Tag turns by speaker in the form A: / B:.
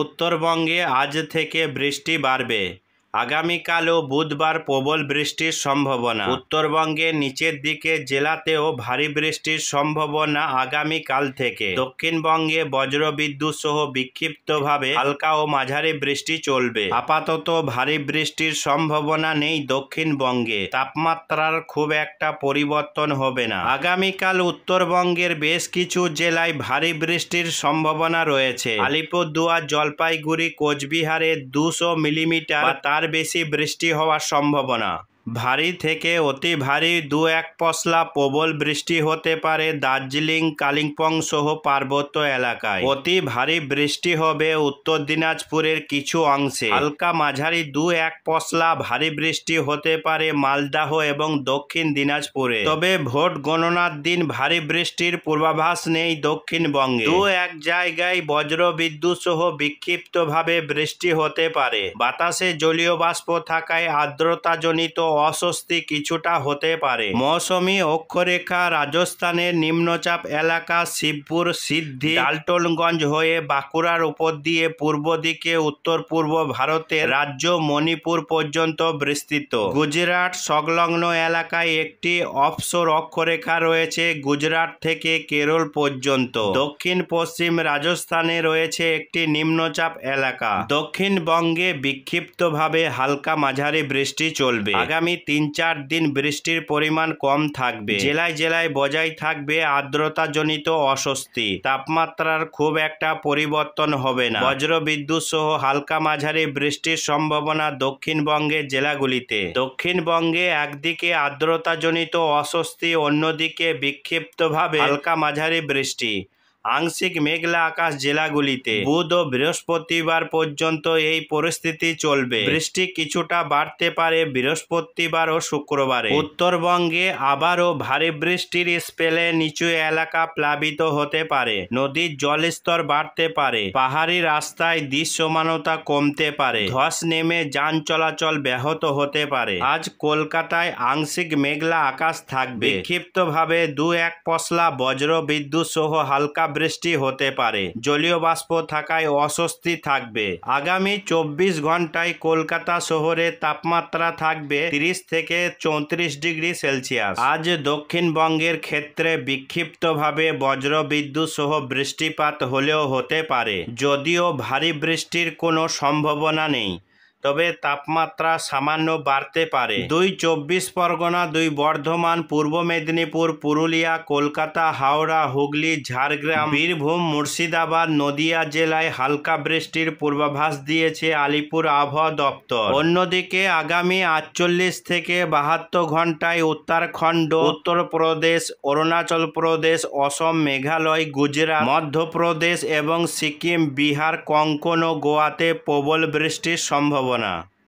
A: উত্তরবঙ্গে আজ থেকে বৃষ্টি বাড়বে আগামীকালও বুধবার প্রবল বৃষ্টির সম্ভাবনা উত্তরবঙ্গে নিচের দিকে জেলাতেও ভারী বৃষ্টির সম্ভাবনা আগামীকাল থেকে দক্ষিণবঙ্গে বজ্রবিদ্যুৎ সহ বিক্ষিপ্তভাবে হালকা ও মাঝারি বৃষ্টি চলবে আপাতত ভারী বৃষ্টির সম্ভাবনা নেই দক্ষিণবঙ্গে তাপমাত্রার খুব একটা পরিবর্তন হবে না আগামীকাল উত্তরবঙ্গের বেশ কিছু জেলায় ভারী বৃষ্টির সম্ভাবনা রয়েছে আলিপুরদুয়ার জলপাইগুড়ি কোচবিহারে দুশো মিলিমিটার তার বেশি বৃষ্টি হওয়ার সম্ভাবনা ভারী থেকে অতি ভারী দু এক পশলা প্রবল বৃষ্টি হতে পারে দার্জিলিং কালিম্পং সহ পার্বত্য এলাকায় অতি ভারী বৃষ্টি হবে উত্তর দিনাজপুরের কিছু অংশে হালকা মাঝারি দু এক পশলা ভারী বৃষ্টি হতে পারে মালদাহ এবং দক্ষিণ দিনাজপুরে তবে ভোট গণনার দিন ভারী বৃষ্টির পূর্বাভাস নেই দক্ষিণবঙ্গে দু এক জায়গায় বজ্রবিদ্যুৎ সহ বিক্ষিপ্তভাবে বৃষ্টি হতে পারে বাতাসে জলীয় বাষ্প থাকায় আর্দ্রতাজনিত অস্বস্তি কিছুটা হতে পারে মৌসুমি অক্ষরেখা রাজস্থানের নিম্নচাপ এলাকা শিবপুর সিদ্ধি ডালটনগঞ্জ হয়ে বাঁকুড়ার উপর দিয়ে পূর্ব দিকে উত্তর পূর্ব ভারতের রাজ্য মণিপুর পর্যন্ত বিস্তৃত গুজরাট সংলগ্ন এলাকায় একটি অফসোর অক্ষরেখা রয়েছে গুজরাট থেকে কেরল পর্যন্ত দক্ষিণ পশ্চিম রাজস্থানে রয়েছে একটি নিম্নচাপ এলাকা দক্ষিণবঙ্গে বিক্ষিপ্তভাবে হালকা মাঝারি বৃষ্টি চলবে আগামী আগামী তিন চার দিন বৃষ্টির পরিমাণ কম থাকবে জেলায় জেলায় বজায় থাকবে আর্দ্রতাজনিত অস্বস্তি তাপমাত্রার খুব একটা পরিবর্তন হবে না বিদ্যুৎ সহ হালকা মাঝারি বৃষ্টির সম্ভাবনা দক্ষিণবঙ্গের জেলাগুলিতে দক্ষিণবঙ্গে একদিকে আর্দ্রতাজনিত অস্বস্তি অন্যদিকে বিক্ষিপ্তভাবে হালকা মাঝারি বৃষ্টি আংশিক মেঘলা আকাশ জেলাগুলিতে বুধ ও বৃহস্পতিবার পর্যন্ত এই পরিস্থিতি চলবে বৃষ্টি কিছুটা বাড়তে পারে বৃহস্পতিবার ও শুক্রবারে উত্তরবঙ্গে আবারও ভারী বৃষ্টির স্পেলে নিচু এলাকা প্লাবিত হতে পারে নদীর জলস্তর বাড়তে পারে পাহাড়ি রাস্তায় দৃশ্যমানতা কমতে পারে ধস নেমে যান চলাচল ব্যাহত হতে পারে আজ কলকাতায় আংশিক মেঘলা আকাশ থাকবে বিক্ষিপ্তভাবে দু এক পশলা বজ্র বিদ্যুৎ সহ হালকা বৃষ্টি হতে পারে জলীয় বাষ্প থাকায় অস্বস্তি থাকবে আগামী চব্বিশ ঘন্টায় কলকাতা শহরে তাপমাত্রা থাকবে তিরিশ থেকে চৌত্রিশ ডিগ্রি সেলসিয়াস আজ দক্ষিণবঙ্গের ক্ষেত্রে বিক্ষিপ্তভাবে বজ্রবিদ্যুৎ সহ বৃষ্টিপাত হলেও হতে পারে যদিও ভারী বৃষ্টির কোনো সম্ভাবনা নেই তবে তাপমাত্রা সামান্য বাড়তে পারে দুই চব্বিশ পরগনা দুই বর্ধমান পূর্ব মেদিনীপুর পুরুলিয়া কলকাতা হাওড়া হুগলি ঝাড়গ্রাম বীরভূম মুর্শিদাবাদ নদিয়া জেলায় হালকা বৃষ্টির পূর্বাভাস দিয়েছে আলিপুর আবহাওয়া দপ্তর অন্যদিকে আগামী আটচল্লিশ থেকে বাহাত্তর ঘন্টায় উত্তরাখণ্ড উত্তরপ্রদেশ অরুণাচল প্রদেশ অসম মেঘালয় গুজরাট মধ্যপ্রদেশ এবং সিকিম বিহার কঙ্কন ও গোয়াতে প্রবল বৃষ্টির সম্ভাবনা না